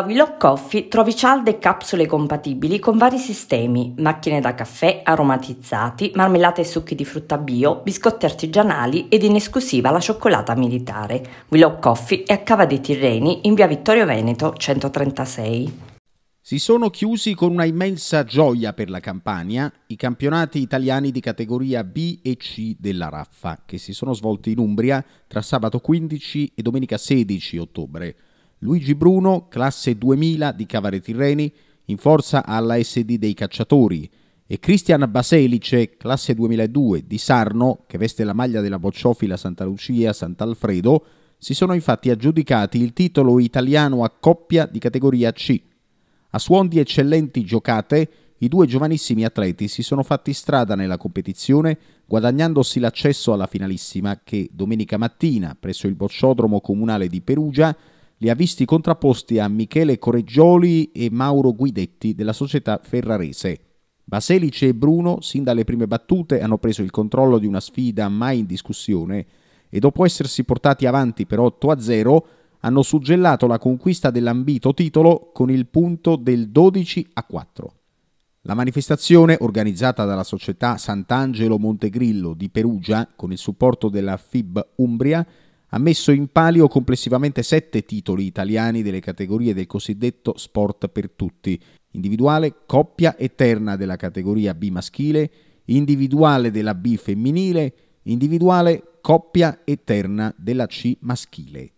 A Willow Coffee trovi cialde e capsule compatibili con vari sistemi, macchine da caffè, aromatizzati, marmellate e succhi di frutta bio, biscotti artigianali ed in esclusiva la cioccolata militare. Willow Coffee è a Cava dei Tirreni in via Vittorio Veneto 136. Si sono chiusi con una immensa gioia per la Campania i campionati italiani di categoria B e C della Raffa, che si sono svolti in Umbria tra sabato 15 e domenica 16 ottobre. Luigi Bruno, classe 2000 di Cavare Tirreni, in forza alla SD dei Cacciatori, e Cristian Baselice, classe 2002 di Sarno, che veste la maglia della bocciofila Santa Lucia Sant'Alfredo, si sono infatti aggiudicati il titolo italiano a coppia di categoria C. A suon di eccellenti giocate, i due giovanissimi atleti si sono fatti strada nella competizione, guadagnandosi l'accesso alla finalissima che domenica mattina, presso il bocciodromo comunale di Perugia, li ha visti contrapposti a Michele Correggioli e Mauro Guidetti della società ferrarese. Baselice e Bruno, sin dalle prime battute, hanno preso il controllo di una sfida mai in discussione e dopo essersi portati avanti per 8 a 0, hanno suggellato la conquista dell'ambito titolo con il punto del 12 a 4. La manifestazione, organizzata dalla società Sant'Angelo Montegrillo di Perugia con il supporto della FIB Umbria, ha messo in palio complessivamente sette titoli italiani delle categorie del cosiddetto sport per tutti, individuale, coppia e terna della categoria B maschile, individuale della B femminile, individuale, coppia e terna della C maschile.